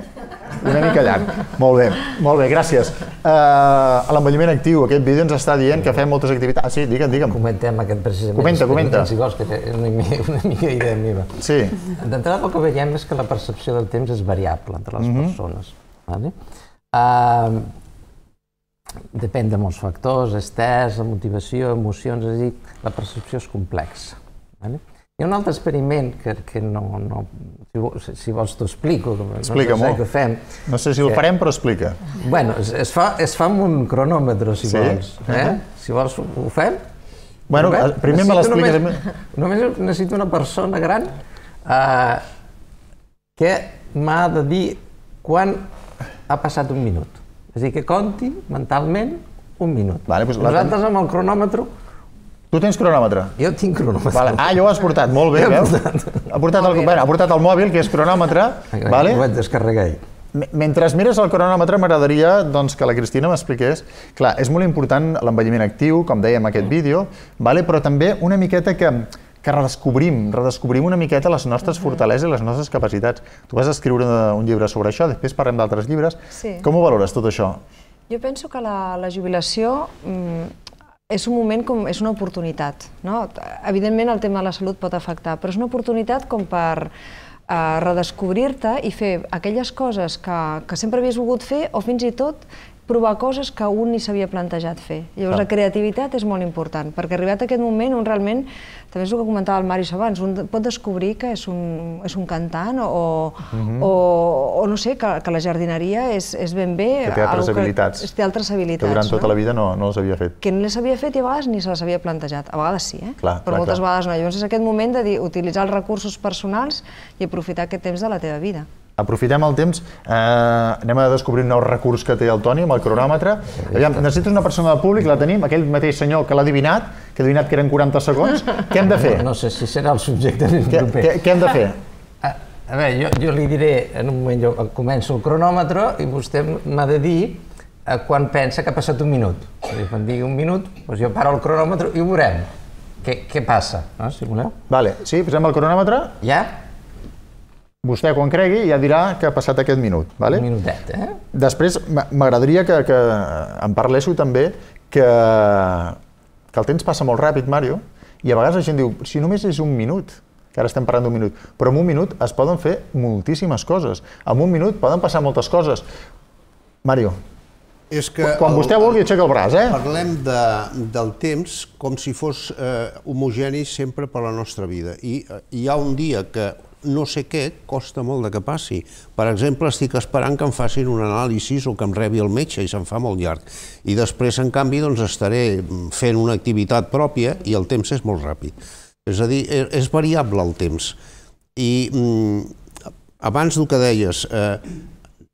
Una mica llarg. Molt bé, molt bé, gràcies. Uh, a l'envelliment actiu, aquest vídeo ens està dient que fem moltes activitats. Ah, sí, digue'm, digue'm. Comentem aquest precisament. Comenta, comenta. Si vols, que és una, una mica idea meva. Sí. D'entrada, el que veiem és que la percepció del temps és variable entre les mm -hmm. persones. Vale? Uh, depèn de molts factors, estès, la motivació, emocions, és a dir, la percepció és complexa. Vale? Hi ha un altre experiment que, que no, no, si, vols, si vols t'ho explico. Explica no, no sé que fem. No sé si ho eh, farem, però explica. Bueno, es, es, fa, es fa amb un cronòmetre, si sí? vols. Eh? Uh -huh. Si vols ho fem. Bueno, primer me l'expliques. Només, només necessito una persona gran eh, que m'ha de dir quan ha passat un minut. És a dir, que conti mentalment un minut. Vale, doncs Nosaltres amb el cronòmetre... Tu tens cronòmetre? Jo tinc cronòmetre. Vale. Ah, jo ho has portat, molt bé, veus? Portat. Ha, portat el, bueno, ha portat el mòbil, que és cronòmetre. vale? Ho vaig descarregar ahir. Mentre mires el cronòmetre, m'agradaria doncs, que la Cristina m'expliqués... Clar, és molt important l'envelliment actiu, com dèiem en aquest vídeo, vale? però també una miqueta que que redescobrim, redescobrim una miqueta les nostres uh -huh. fortaleses i les nostres capacitats. Tu vas escriure un llibre sobre això, després parlem d'altres llibres. Sí. Com ho valores tot això? Jo penso que la, la jubilació mm, és un moment com és una oportunitat. No? Evidentment el tema de la salut pot afectar, però és una oportunitat com per eh, redescobrir-te i fer aquelles coses que, que sempre havies volgut fer o fins i tot provar coses que un ni s'havia plantejat fer. Llavors, la creativitat és molt important, perquè arribat a aquest moment, un realment, també és el que comentava el Màrius abans, un pot descobrir que és un, és un cantant o, mhm. o, o no sé, que, que la jardineria és, és ben bé... Que té altres que, habilitats. Té altres habilitats, Que durant tota la vida no, no les havia fet. Que no les havia fet i a vegades ni se les havia plantejat. A vegades sí, eh? Clar, Però clar, moltes clar. vegades no. Llavors és aquest moment de dir, utilitzar els recursos personals i aprofitar aquest temps de la teva vida aprofitem el temps, eh, anem a descobrir un nou recurs que té el Toni amb el cronòmetre. Aviam, necessites una persona del públic, la tenim, aquell mateix senyor que l'ha adivinat, que ha adivinat que eren 40 segons, què hem de fer? No, no sé si serà el subjecte més proper. Què, què hem de fer? A, a veure, jo, jo li diré, en un moment jo començo el cronòmetre i vostè m'ha de dir eh, quan pensa que ha passat un minut. Si em digui un minut, doncs jo paro el cronòmetre i ho veurem. Què, què passa, no? si voleu. Vale, sí, posem el cronòmetre. Ja? Vostè, quan cregui, ja dirà que ha passat aquest minut. Vale? Un minutet, eh? Després, m'agradaria que, que en parléssiu també que, que el temps passa molt ràpid, Mario, i a vegades la gent diu, si només és un minut, que ara estem parlant d'un minut, però en un minut es poden fer moltíssimes coses. En un minut poden passar moltes coses. Mario, és que quan el, vostè vulgui aixeca el braç, eh? Parlem de, del temps com si fos eh, homogeni sempre per la nostra vida. I eh, hi ha un dia que no sé què costa molt de que passi. Per exemple, estic esperant que em facin un anàlisi o que em rebi el metge i se'n fa molt llarg. I després, en canvi, doncs estaré mm, fent una activitat pròpia i el temps és molt ràpid. És a dir, e, és variable el temps. I mm, abans del que deies, eh,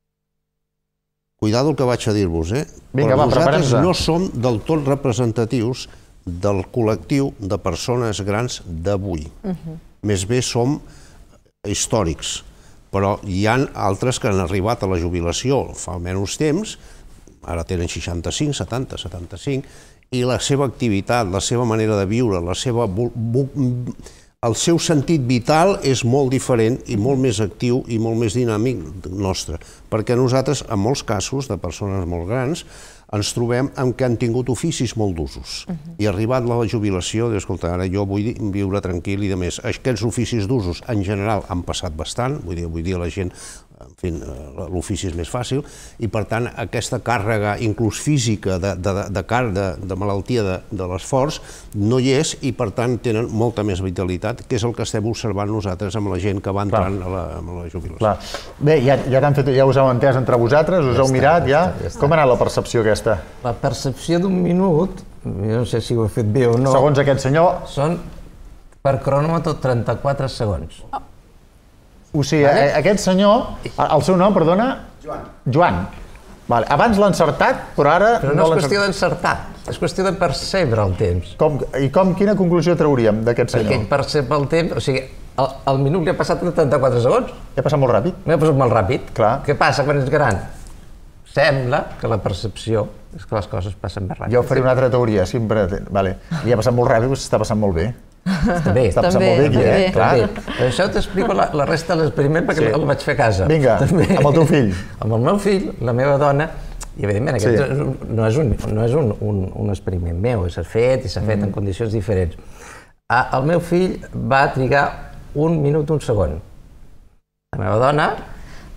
cuidado el que vaig a dir-vos, eh? Vinga, Però va, nosaltres no som del tot representatius del col·lectiu de persones grans d'avui. Uh -huh. Més bé som històrics, però hi han altres que han arribat a la jubilació fa menys temps, ara tenen 65, 70, 75, i la seva activitat, la seva manera de viure, la seva el seu sentit vital és molt diferent i molt més actiu i molt més dinàmic nostre, perquè nosaltres, en molts casos, de persones molt grans, ens trobem amb que han tingut oficis molt d'usos. Uh mhm. -huh. I arribat la jubilació, dius, escolta, ara jo vull viure tranquil i de més. Aquests oficis d'usos, en general, han passat bastant, vull dir, vull dir la gent en fi, eh, l'ofici és més fàcil, i per tant aquesta càrrega, inclús física, de, de, de, de, de malaltia de, de l'esforç, no hi és i per tant tenen molta més vitalitat, que és el que estem observant nosaltres amb la gent que va entrant Clar. a la, a la jubilació. Clar. Bé, ja, ja, han fet, ja us heu entès entre vosaltres, us ja heu està, mirat, ja? ja, està, Com ha anat la percepció aquesta? La percepció d'un minut, jo no sé si ho he fet bé o no... Segons aquest senyor... Són per cronòmetre 34 segons. Oh. O sigui, vale? Eh, aquest senyor, el seu nom, perdona? Joan. Joan. Vale. Abans l'ha encertat, però ara... Però no, no és qüestió d'encertar, és qüestió de percebre el temps. Com, I com, quina conclusió trauríem d'aquest senyor? Perquè ell percep el temps, o sigui, el, el minut li ha passat 34 segons. Li ha passat molt ràpid. Ha passat molt ràpid. Clar. Què passa quan ets gran? Sembla que la percepció és que les coses passen més ràpid. Jo faré una altra teoria, sempre... Vale. Li ha passat molt ràpid, però s'està passant molt bé. Està bé. Està passant molt bé, també, eh? Clar. També. Això t'explico la, la resta, de primer, perquè sí. el vaig fer a casa. Vinga, també. amb el teu fill. Amb el meu fill, la meva dona, i evidentment aquest sí. no és, un, no és un, un, un experiment meu, s'ha fet i s'ha fet mm. en condicions diferents. A, el meu fill va trigar un minut, un segon. La meva dona,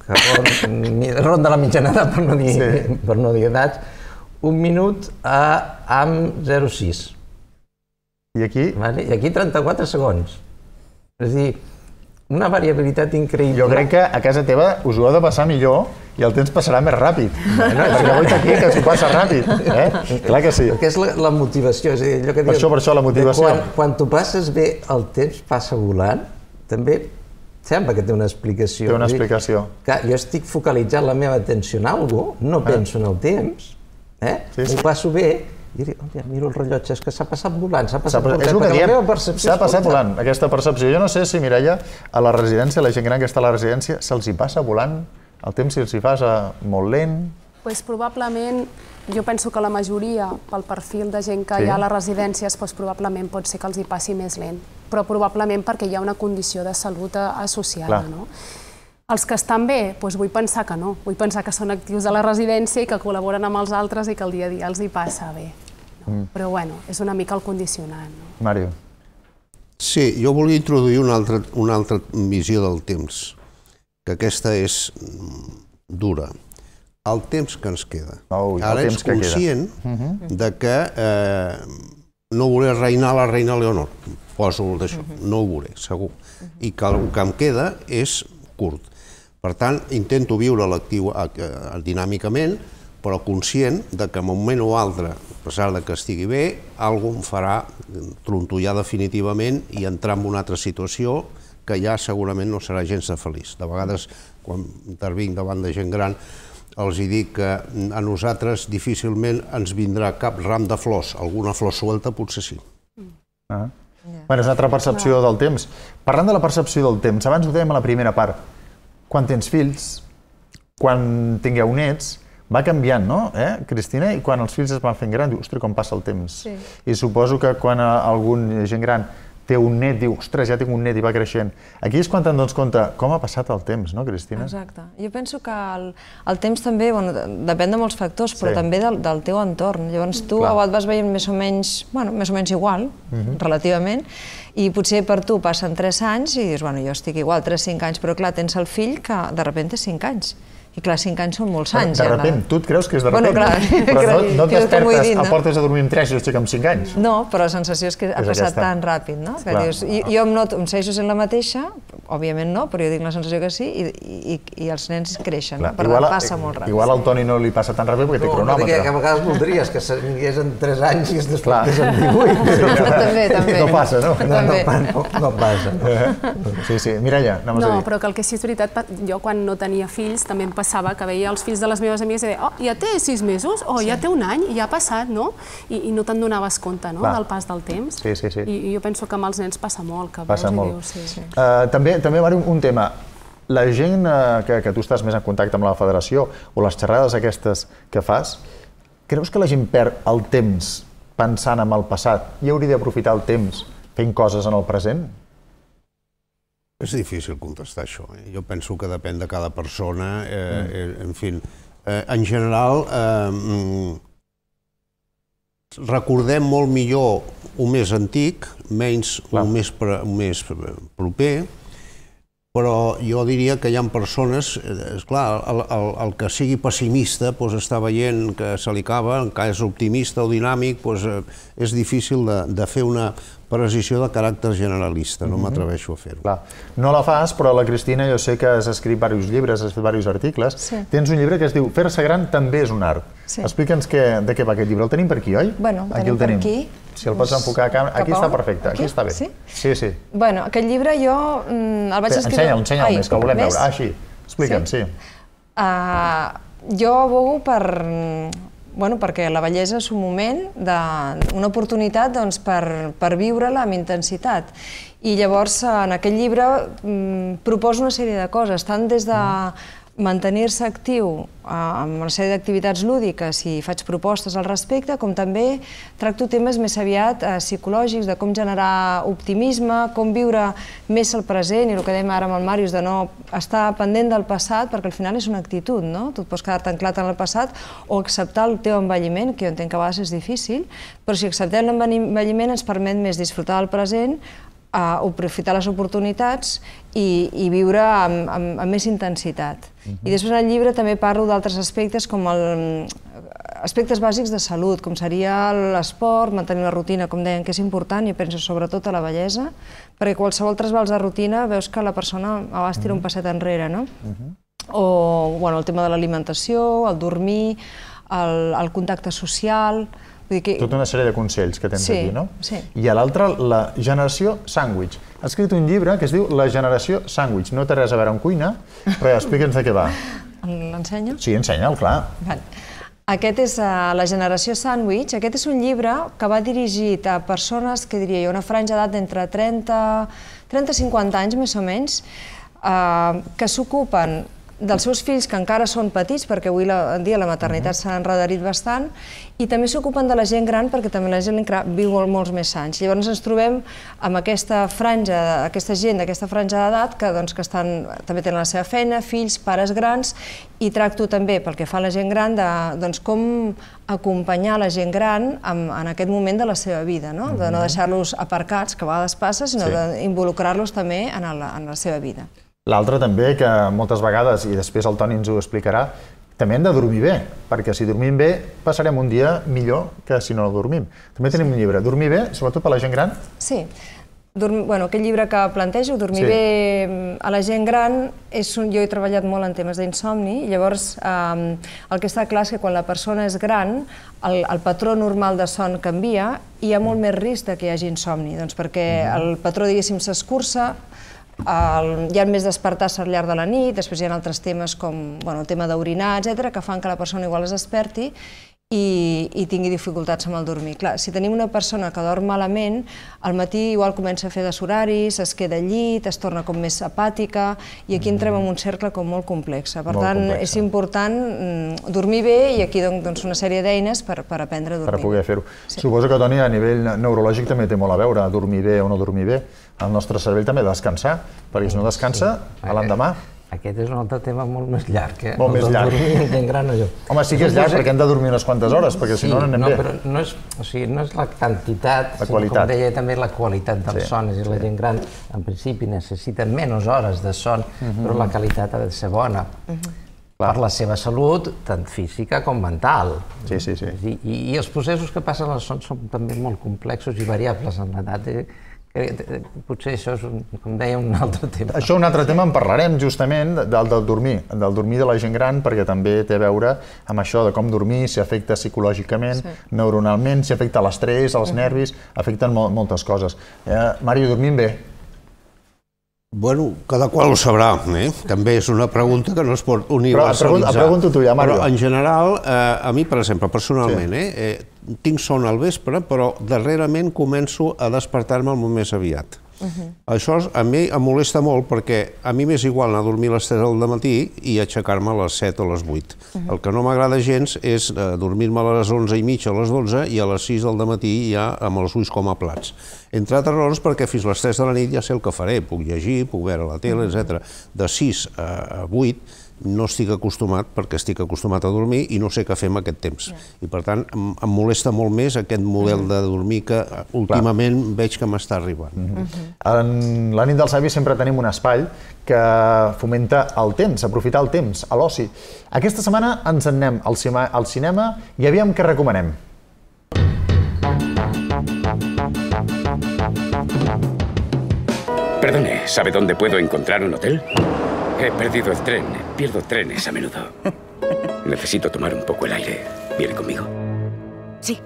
que ronda la mitjana edat per no dir, sí. per no dir edat, un minut a, amb 0,6. I aquí? Vale? I aquí 34 segons. És a dir, una variabilitat increïble. Jo crec que a casa teva us ho heu de passar millor i el temps passarà més ràpid. no, perquè avui aquí que s'ho passa ràpid. Eh? Clar que sí. Perquè és la, la motivació. És a dir, allò que per dius, això, per això, la motivació. Quan, quan tu passes bé, el temps passa volant, també sembla que té una explicació. Té una explicació. Dir, que jo estic focalitzant la meva atenció en alguna cosa, no ah. penso eh? en el temps, eh? sí, sí. ho passo bé, i dic, hòstia, miro el rellotge, és que s'ha passat volant, s'ha passat volant. És el que diem, s'ha passat volant, aquesta percepció. Jo no sé si, Mireia, a la residència, la gent gran que està a la residència, se'ls hi passa volant? El temps si els hi passa eh, molt lent? Pues probablement, jo penso que la majoria, pel perfil de gent que sí. hi ha a les residències, pues, probablement pot ser que els hi passi més lent, però probablement perquè hi ha una condició de salut eh, associada. Clar. No? Els que estan bé, doncs vull pensar que no. Vull pensar que són actius a la residència i que col·laboren amb els altres i que el dia a dia els hi passa bé. No? Mm. Però bueno, és una mica el condicionant. No? Mario. Sí, jo volia introduir una altra, una altra visió del temps, que aquesta és mm, dura. El temps que ens queda. Oh, Ara temps és conscient que mhm. de que eh, no voler reinar la reina Leonor, poso d'això, uh mhm. -huh. no ho veuré, segur. Uh mhm. -huh. I que el que em queda és curt. Per tant, intento viure l'actiu eh, eh, dinàmicament, però conscient de que en un moment o altre, a pesar de que estigui bé, algú em farà trontollar definitivament i entrar en una altra situació que ja segurament no serà gens de feliç. De vegades, quan intervinc davant de gent gran, els hi dic que a nosaltres difícilment ens vindrà cap ram de flors, alguna flor suelta potser sí. Ah. és una altra percepció del temps. Parlant de la percepció del temps, abans ho dèiem a la primera part, quan tens fills, quan tingueu nets, va canviant, no, eh, Cristina? I quan els fills es van fent grans, dius, ostres, com passa el temps. Sí. I suposo que quan algun gent gran té un net, diu, ostres, ja tinc un net i va creixent. Aquí és quan te'n dones compte com ha passat el temps, no, Cristina? Exacte. Jo penso que el, el temps també, bueno, depèn de molts factors, però sí. també del, del teu entorn. Llavors tu Clar. et vas veient més o menys, bueno, més o menys igual, uh mhm. -huh. relativament, i potser per tu passen 3 anys i dius, bueno, jo estic igual 3-5 anys, però clar, tens el fill que de sobte 5 anys. I clar, cinc anys són molts anys. De, de eh, repent, ja, tu et creus que és de repent. Bueno, clar, però no, no et despertes, dit, no? a portes a dormir amb 3 i els aixeca amb 5 anys. No, però la sensació és que és ha passat aquesta. tan ràpid, no? Que clar. dius, jo, jo em noto, em segueixo sent la mateixa, òbviament no, però jo dic la sensació que sí, i, i, i els nens creixen, clar. per igual, tant passa molt ràpid. Igual al Toni no li passa tan ràpid perquè té cronòmetre. No, que a vegades voldries que s'anigués en 3 anys i es despertés en 18. Sí, també, també. No passa, no? No, no, no, no passa. Sí, sí. Mireia, anem no, a dir. No, però que el que sí és veritat, jo quan no tenia fills també em passava, que veia els fills de les meves amigues i deia, oh, ja té sis mesos, o oh, sí. ja té un any, ja ha passat, no? I, i no te'n donaves compte, no?, Clar. del pas del temps. Sí, sí, sí. I, I jo penso que amb els nens passa molt, que passa veus molt. i dius... Sí, sí. Uh, també, també, Mari, un tema. La gent uh, que, que tu estàs més en contacte amb la federació, o les xerrades aquestes que fas, creus que la gent perd el temps pensant en el passat i hauria d'aprofitar el temps fent coses en el present? És difícil contestar això. Eh? Jo penso que depèn de cada persona. Eh, mm. Eh, en fi, eh, en general, eh, mm, recordem molt millor un més antic, menys un més, pre, un més proper, però jo diria que hi ha persones, eh, és clar, el, el, el que sigui pessimista doncs està veient que se li acaba, que és optimista o dinàmic doncs és difícil de, de fer una, per de caràcter generalista, no mhm. m'atreveixo mm -hmm. a fer-ho. No la fas, però la Cristina jo sé que has escrit diversos llibres, has fet diversos articles. Sí. Tens un llibre que es diu Fer-se gran també és un art. Sí. Explica'ns de què va aquest llibre. El tenim per aquí, oi? Bueno, aquí el tenim. Aquí. Si el pots enfocar a càmera... Aquí està perfecte, aquí, aquí està bé. Sí? sí, sí. Bueno, aquest llibre jo mm, el vaig escriure... Ensenya'l, ensenya'l més, que el volem més? veure. Ah, així. Explica'ns, sí. sí. Uh, jo abogo per bueno, perquè la bellesa és un moment, de, una oportunitat doncs, per, per viure-la amb intensitat. I llavors, en aquest llibre, mm, proposa una sèrie de coses, tant des de... Mm mantenir-se actiu amb eh, una sèrie d'activitats lúdiques i faig propostes al respecte, com també tracto temes més aviat eh, psicològics, de com generar optimisme, com viure més el present, i el que dèiem ara amb el Màrius, de no estar pendent del passat, perquè al final és una actitud, no? Tu et pots quedar tanclat en el passat o acceptar el teu envelliment, que jo entenc que a vegades és difícil, però si acceptem l'envelliment ens permet més disfrutar del present, a aprofitar les oportunitats i, i viure amb, amb, amb més intensitat. Uh mhm. -huh. I després en el llibre també parlo d'altres aspectes com el, aspectes bàsics de salut, com seria l'esport, mantenir la rutina, com deien, que és important, i penso sobretot a la bellesa, perquè qualsevol trasbals de rutina veus que la persona a vegades tira uh -huh. un mhm. passet enrere, no? Uh mhm. -huh. O bueno, el tema de l'alimentació, el dormir, el, el contacte social, Vull dir que... Tota una sèrie de consells que tens sí, aquí, no? Sí. I a l'altre, la generació sàndwich. Has escrit un llibre que es diu La generació sàndwich. No té res a veure amb cuina, però explica'ns de què va. L'ensenya? Sí, ensenya'l, clar. Vale. Aquest és uh, La generació sàndwich. Aquest és un llibre que va dirigit a persones, que diria jo, una franja d'edat d'entre 30 30-50 anys, més o menys, uh, que s'ocupen dels seus fills que encara són petits, perquè avui la, en dia la maternitat mhm. s'ha enredarit bastant, i també s'ocupen de la gent gran perquè també la gent gran viu molts més anys. Llavors ens trobem amb aquesta franja, aquesta gent d'aquesta franja d'edat que, doncs, que estan, també tenen la seva feina, fills, pares grans, i tracto també, pel que fa a la gent gran, de doncs, com acompanyar la gent gran en, aquest moment de la seva vida, no? de no mhm. deixar-los aparcats, que a vegades passa, sinó d'involucrar-los també en, en la seva vida. L'altre també, que moltes vegades, i després el Toni ens ho explicarà, també hem de dormir bé, perquè si dormim bé passarem un dia millor que si no dormim. També tenim un llibre, Dormir bé, sobretot per la gent gran? Sí. Dorm, bueno, aquest llibre que plantejo, Dormir sí. bé mm, a la gent gran, és un, jo he treballat molt en temes d'insomni, llavors eh, el que està clar és que quan la persona és gran, el, el patró normal de son canvia i hi ha molt mm. més risc de que hi hagi insomni, doncs perquè mm. el patró, diguéssim, s'escurça, hi ha més despertar-se al llarg de la nit, després hi ha altres temes com bueno, el tema d'orinar, etc que fan que la persona igual es desperti i, i tingui dificultats amb el dormir. Clar, si tenim una persona que dorm malament, al matí igual comença a fer deshoraris, es queda al llit, es torna com més apàtica, i aquí entrem en un cercle com molt complex. Per tant, és important mm, dormir bé i aquí doncs, doncs, una sèrie d'eines per, per aprendre a dormir. Per poder fer-ho. Suposo que, Toni, a nivell neurològic també té molt a veure, dormir bé o no dormir bé. El nostre cervell també descansar, perquè si no descansa, l'endemà aquest és un altre tema molt més llarg, eh? Molt més llarg. Dormir en gran allò. Home, sí que és llarg perquè hem de dormir unes quantes hores, perquè sí, si no no anem no, bé. Però no és, o sigui, no és la quantitat, la sinó, com deia també la qualitat del sí, son. És sí. la gent gran, en principi, necessita menys hores de son, uh mhm. -huh. però la qualitat ha de ser bona. Uh mhm. -huh. Per la seva salut, tant física com mental. Sí, sí, sí. I, i, i els processos que passen al son són també molt complexos i variables en l'edat. Eh? Eh, potser això és, un, com deia, un altre tema. Això un altre tema en parlarem justament del, del dormir, del dormir de la gent gran, perquè també té a veure amb això de com dormir, si afecta psicològicament, sí. neuronalment, si afecta l'estrès, els nervis, afecten mol moltes coses. Eh, Mario, dormim bé? Bueno, cada qual ho sabrà, eh? també és una pregunta que no es pot universalitzar. Però pregunto tu ja, Mario. Però en general, eh, a mi, per exemple, personalment, sí. eh, eh, tinc son al vespre, però darrerament començo a despertar-me molt més aviat. -huh. Mm-hmm. Això a mi em molesta molt perquè a mi m'és igual anar a dormir a les 3 del matí i aixecar-me a les 7 o les 8. Uh -huh. El que no m'agrada gens és eh, dormir-me a les 11 i mitja, a les 12 i a les 6 del matí ja amb els ulls com a plats. Entre altres raons perquè fins a les 3 de la nit ja sé el que faré, puc llegir, puc veure la tele, mm-hmm. etc. De 6 a 8 no estic acostumat perquè estic acostumat a dormir i no sé què fer amb aquest temps. Yeah. I per tant, em, em molesta molt més aquest model mm. de dormir que últimament Clar. veig que m'està arribant. Mm -hmm. En la nit del savi sempre tenim un espai que fomenta el temps, aprofitar el temps, a l'oci. Aquesta setmana ens en anem al, cima, al cinema i aviam què recomanem. Perdone, ¿sabe dónde puedo encontrar un hotel? He perdido el tren. Pierdo trenes a menudo. Necesito tomar un poco el aire. ¿Viene conmigo? Sí.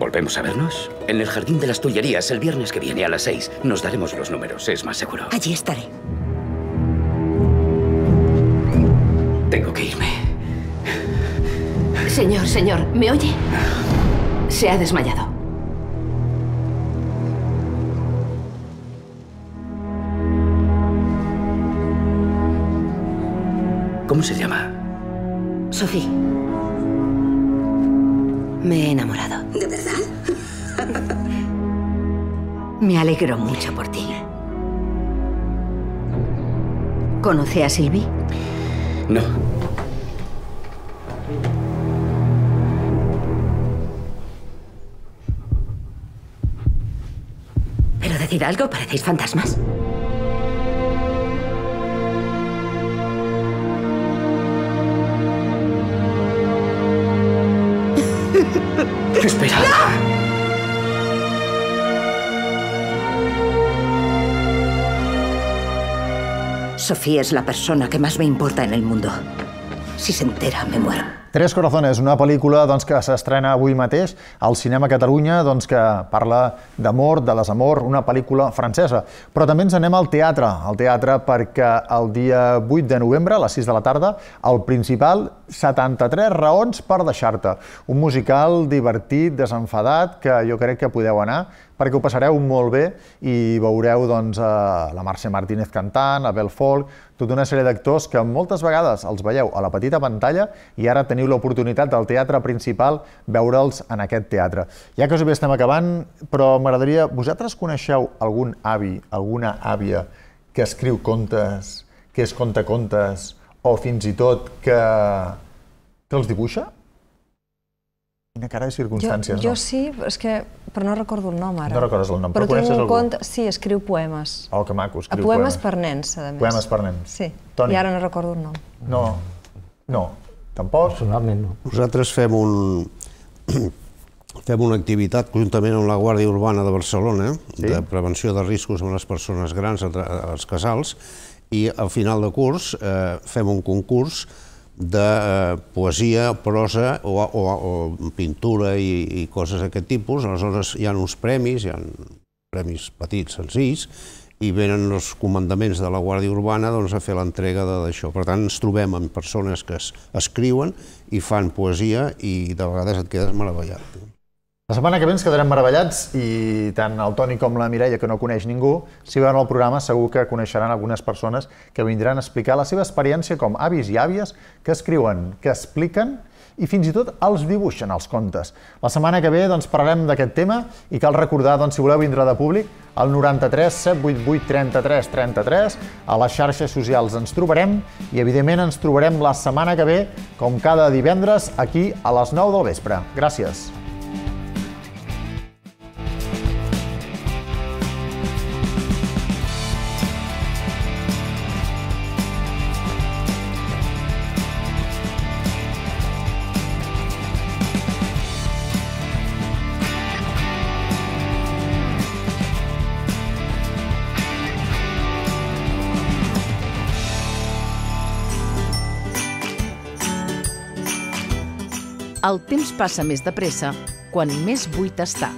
¿Volvemos a vernos? En el Jardín de las Tullerías, el viernes que viene a las seis. Nos daremos los números, es más seguro. Allí estaré. Tengo que irme. Señor, señor, ¿me oye? Se ha desmayado. ¿Cómo se llama? Sophie. Me he enamorado. ¿De verdad? Me alegro mucho por ti. ¿Conoce a Silvi? No. Pero decir algo, parecéis fantasmas. Espera. Sofía es la persona que más me importa en el mundo. Si s'entera, me muero. Tres Corazones, una pel·lícula doncs, que s'estrena avui mateix al Cinema Catalunya, doncs, que parla d'amor, de desamor, una pel·lícula francesa. Però també ens anem al teatre, al teatre perquè el dia 8 de novembre, a les 6 de la tarda, el principal 73 raons per deixar-te. Un musical divertit, desenfadat, que jo crec que podeu anar perquè ho passareu molt bé i veureu doncs, a eh, la Mercè Martínez cantant, Abel Folk, tota una sèrie d'actors que moltes vegades els veieu a la petita pantalla i ara teniu l'oportunitat del teatre principal veure'ls en aquest teatre. Ja que bé estem acabant, però m'agradaria... Vosaltres coneixeu algun avi, alguna àvia que escriu contes, que és conta contes, o fins i tot que, que els dibuixa? Quina cara de circumstàncies, jo, jo no? Jo sí, és que, però no recordo el nom ara. No recordes el nom, però, però coneixes algú? Compte, sí, escriu poemes. Oh, que maco, escriu poemes. Poemes per nens, a més. Poemes per nens. Sí, Toni. i ara no recordo el nom. No, no, tampoc. Personalment no. Nosaltres fem un... fem una activitat conjuntament amb la Guàrdia Urbana de Barcelona sí? de prevenció de riscos amb les persones grans als eh, casals i al final de curs eh, fem un concurs de eh, poesia, prosa o, o, o pintura i, i coses d'aquest tipus. Aleshores hi ha uns premis, hi ha premis petits, senzills, i venen els comandaments de la Guàrdia Urbana doncs, a fer l'entrega d'això. Per tant, ens trobem amb persones que es, escriuen i fan poesia i de vegades et quedes meravellat. La setmana que ve ens quedarem meravellats i tant el Toni com la Mireia, que no coneix ningú, si veuen el programa segur que coneixeran algunes persones que vindran a explicar la seva experiència com avis i àvies que escriuen, que expliquen i fins i tot els dibuixen els contes. La setmana que ve doncs, parlarem d'aquest tema i cal recordar, doncs, si voleu vindre de públic, al 93 788 33 33, a les xarxes socials ens trobarem i, evidentment, ens trobarem la setmana que ve, com cada divendres, aquí a les 9 del vespre. Gràcies. El temps passa més de pressa quan més buit està.